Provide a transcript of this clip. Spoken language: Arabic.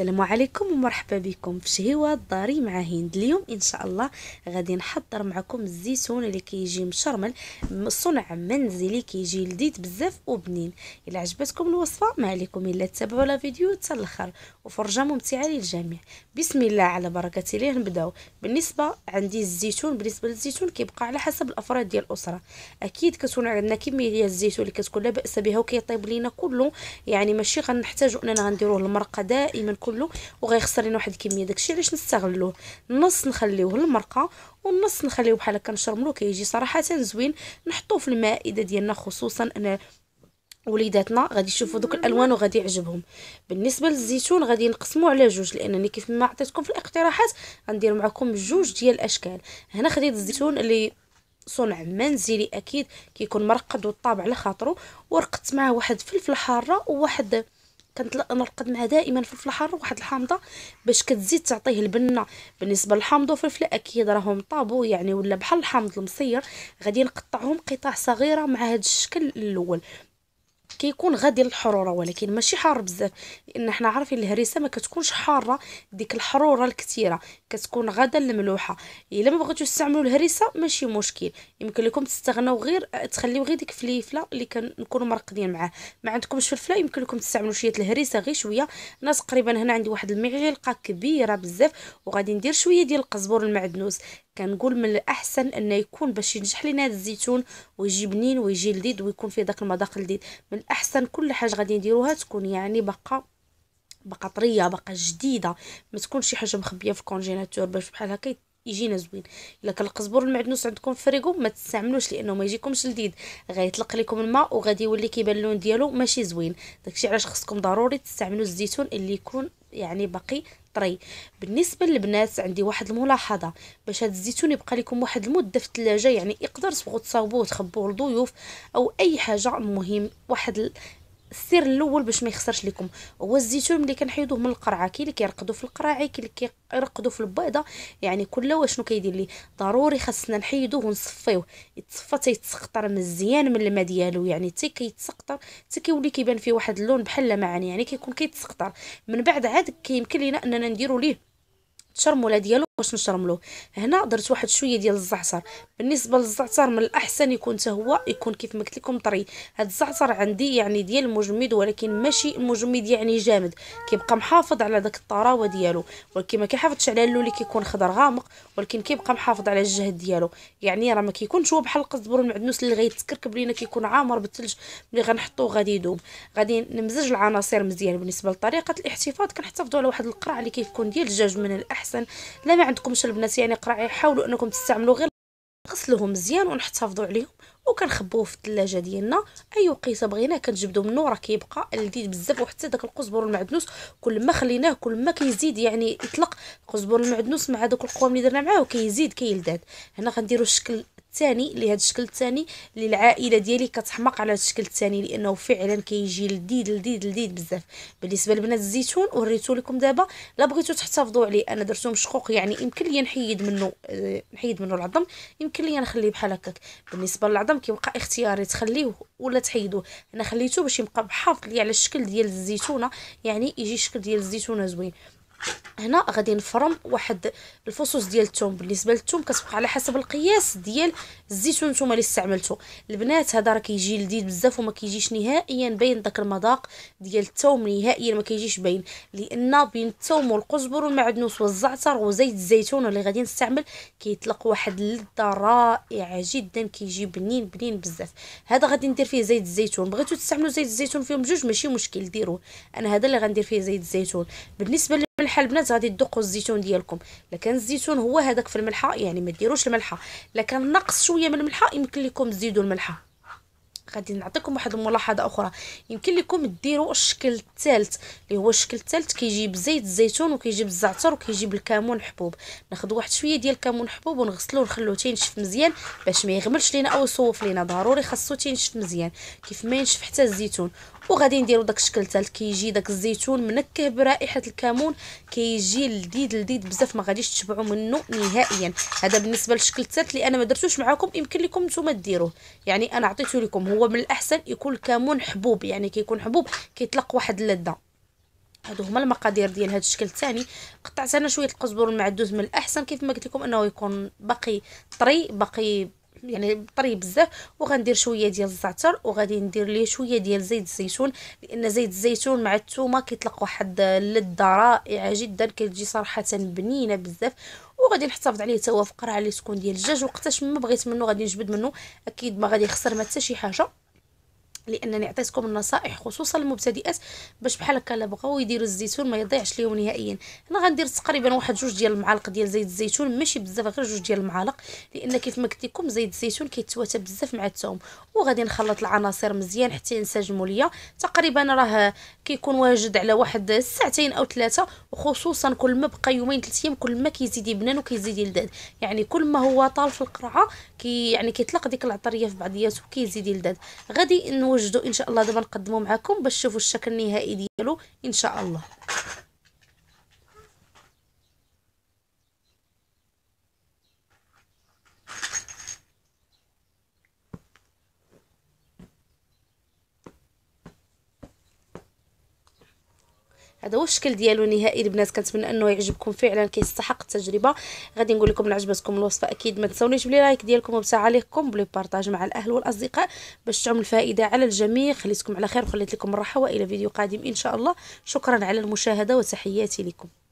السلام عليكم ومرحبا بكم في شهيوة داري مع هند اليوم ان شاء الله غادي نحضر معكم الزيتون اللي كيجي مشرمل صنع منزلي كيجي لذيذ بزاف وبنين الا عجبتكم الوصفه ما عليكم الا تتابعوا الفيديو حتى الاخر وفرجه ممتعه للجميع بسم الله على بركه الله نبداو بالنسبه عندي الزيتون بالنسبه للزيتون كيبقى على حسب الافراد ديال الاسره اكيد كتكون عندنا كميه ديال الزيتون اللي كتكون لا باس بها وكيطيب لينا كله يعني ماشي غنحتاجو اننا غنديروه المرقه دائما كله وغيخسر لينا واحد الكميه داكشي علاش نستغلوه النص نخليوه للمرقه والنص نخليوه بحال هكا نشرملو كيجي صراحه زوين نحطوه في المائده ديالنا خصوصا انا وليداتنا غادي يشوفوا دوك الالوان وغادي يعجبهم بالنسبه للزيتون غادي نقسموه على جوج لانني كيف ما عطيتكم في الاقتراحات غندير معكم جوج ديال الاشكال هنا خديت الزيتون اللي صنع منزلي اكيد كيكون مرقد والطابع على خاطرو ورقدت معاه واحد فلفل حاره وواحد كنت نرقد معاه دائما فلفل حار واحد الحامضه باش كتزيد تعطيه البنه بالنسبه للحامض وفلفله اكيد راهم طابو يعني ولا بحال الحامض المصير غادي نقطعهم قطع صغيره مع هذا الشكل الاول كيكون غادي للحروره ولكن ماشي حار بزاف لان حنا عارفين الهريسه ما كتكونش حاره ديك الحروره الكثيره كتكون غدا الملوحه الا ما بغيتو تستعملوا الهريسه ماشي مشكل يمكن لكم تستغناو غير تخليو غير ديك فليفله اللي كنكونوا مرقدين معاه ما عندكمش فلفله يمكن لكم تستعملوا شويه الهريسه غير شويه انا تقريبا هنا عندي واحد المعلقه كبيره بزاف وغادي ندير شويه ديال القزبر المعدنوس كنقول من الاحسن انه يكون باش ينجح لينا هذا الزيتون ويجي بنين ويجي لذيذ ويكون فيه داك المذاق لذيذ من الاحسن كل حاجه غادي نديروها تكون يعني باقا باقا طريه باقا جديده ما تكونش شي حاجه مخبيه في الكونجيناتور باش بحال هكا يجينا زوين الا كان القزبر المعدنوس عندكم في فريكو ما تستعملوش لانه ما يجيكمش لذيذ غيطلق لكم الماء وغادي يولي كيبان اللون ديالو ماشي زوين داكشي علاش خصكم ضروري تستعملوا الزيتون اللي يكون يعني باقي طري بالنسبه للبنات عندي واحد الملاحظه باش هاد الزيتون يبقى لكم واحد المده في الثلاجه يعني يقدر تصبغوا تصاوبوه وتخبوه لضيوف او اي حاجه مهم واحد السر الاول باش ما يخسرش لكم هو الزيتون ملي كنحيدوه من القرعه كي اللي كيرقدوا في القراعي كي اللي كيرقدوا في البيضه يعني كل واحد شنو كيدير ليه ضروري خاصنا نحيدوه ونصفيوه يتصفى تيتسقطر مزيان من الماء ديالو يعني حتى كيتسقطر حتى كيولي كيبان فيه واحد اللون بحال لمعان يعني كيكون كيتسقطر من بعد عاد كيمكن لينا اننا نديرو ليه الشرموله ديالو باش نشرملوه هنا درت واحد شويه ديال الزعتر بالنسبه للزعتر من الاحسن يكون هو يكون كيف ما لكم طري هاد الزعتر عندي يعني ديال المجمد ولكن ماشي مجمد يعني جامد كيبقى محافظ على داك الطراوه ديالو ولكن ما كيحافظش على اللون اللي كيكون خضر غامق ولكن كيبقى محافظ على الجهد ديالو يعني راه ما كيكونش هو بحال القزبر والمعدنوس اللي غيتكركب لينا كيكون عامر بالثلج ملي غنحطوه غادي يذوب غادي نمزج العناصر مزيان بالنسبه لطريقه الاحتفاظ كنحتفظوا على واحد القرع اللي كيكون ديال الدجاج من الاحسن لا عندكمش البنات يعني قراعي حاولوا انكم تستعملوا غير غسلوهم مزيان ونحتفظوا عليهم وكنخبوه في الثلاجه ديالنا اي وقيته بغيناه كنجبدو منه راه كيبقى لذيذ بزاف وحتى داك القزبر والمعدنوس كل ما خليناه كل ما كيزيد يعني يطلق القزبر والمعدنوس مع دوك القوام اللي درنا معاه وكيزيد كيلذاد هنا غنديروا الشكل الثاني لهذا الشكل الثاني اللي العائله ديالي كتحماق على هذا الشكل الثاني لانه فعلا كيجي لذيذ لذيذ لذيذ بزاف بالنسبه لبنات الزيتون وريته لكم دابا لا بغيتو تحتفظوا عليه انا درتو مشقوق يعني يمكن لي نحيد منه آه، نحيد منه العظم يمكن لي نخليه بحال هكاك بالنسبه للعظم كيبقى اختياري تخليه ولا تحيدوه انا خليته باش يبقى محافظ لي على الشكل ديال الزيتونه يعني يجي الشكل ديال الزيتونه زوين هنا غادي نفرم واحد الفصوص ديال الثوم بالنسبه للثوم كتبقى على حسب القياس ديال الزيتون نتوما اللي استعملتو البنات هذا راه كيجي لذيذ بزاف وما كيجيش نهائيا باين داك المذاق ديال الثوم نهائيا ما كيجيش باين لان بين الثوم والقزبر والمعدنوس والزعتر وزيت الزيتون اللي غادي نستعمل كيطلق واحد اللذه رائعه جدا كيجي بنين بنين بزاف هذا غادي ندير فيه زيت الزيتون بغيتو تستعملوا زيت الزيتون فيهم بجوج ماشي مشكل ديروه انا هذا اللي غندير فيه زيت الزيتون بالنسبه الملحه البنات غادي تدقوا الزيتون ديالكم الا كان الزيتون هو هذاك في الملحه يعني ما ديروش الملحه الا كان ناقص شويه من الملحه يمكن لكم تزيدوا الملحه غادي نعطيكم واحد الملاحظه اخرى يمكن لكم ديروا الشكل الثالث اللي هو الشكل الثالث كيجيب زيت الزيتون وكيجيب الزعتر وكيجيب الكمون حبوب ناخذ واحد شويه ديال الكمون حبوب ونغسلوه ونخلوه تينشف مزيان باش ما يغملش لينا او يصوف لينا ضروري خاصو تينشف مزيان كيف ما ينشف حتى الزيتون وغادي نديرو داك الشكل تالت كيجي داك الزيتون منكه برائحه الكمون كيجي لذيذ لذيذ بزاف ما غاديش تشبعوا منه نهائيا هذا بالنسبه للشكل الثالث اللي انا ما درتوش معاكم يمكن لكم نتوما ديروه يعني انا عطيته لكم هو من الاحسن يكون الكمون حبوب يعني كيكون حبوب كيطلق واحد اللذه هادو هما المقادير ديال هاد الشكل الثاني قطعت انا شويه القزبر المعدوز من الاحسن كيف ما قلت لكم انه يكون باقي طري باقي يعني طري بزاف وغندير شويه ديال الزعتر وغادي ندير ليه شويه ديال زيت الزيتون لان زيت الزيتون مع الثومه كيطلق واحد اللذه رائعه جدا كتجي صراحه بنينه بزاف وغادي نحتفظ عليه توا في قرعه اللي تكون ديال الدجاج وقتاش ما بغيت منه غادي نجبد منه اكيد ما غادي يخسر ما حتى شي حاجه لانني عطيتكم النصائح خصوصا المبتدئات باش بحال هكا لا بغاو يديروا الزيتون ما يضيعش ليهم نهائيا انا غندير تقريبا واحد جوج ديال المعالق ديال زيت الزيتون ماشي بزاف غير جوج ديال المعالق لان كيف ما قلت لكم زيت الزيتون كيتواتى بزاف مع الثوم وغادي نخلط العناصر مزيان حتى ينسجموا ليا تقريبا راه كيكون واجد على واحد ساعتين او ثلاثه وخصوصا كل ما بقى يومين ثلاث ايام كل ما كيزيد يبنان وكيزيد يلداد يعني كل ما هو طال في القرعه كي يعني كيطلق ديك العطريه في بعضياته وكيزيد يلداد غادي نوجد وجدوا ان شاء الله دابا نقدموا معكم باش تشوفوا الشكل النهائي ديالو ان شاء الله هذا هو الشكل ديالو نهائي البنات كنتمنى انه يعجبكم فعلا كيستحق التجربه غادي نقول لكم عجبتكم الوصفه اكيد ما تنساونيش بلي لايك ديالكم وبتعليقكم بلي بارطاج مع الاهل والاصدقاء باش تعم الفائده على الجميع خليتكم على خير وخليت لكم الراحه والى فيديو قادم ان شاء الله شكرا على المشاهده وتحياتي لكم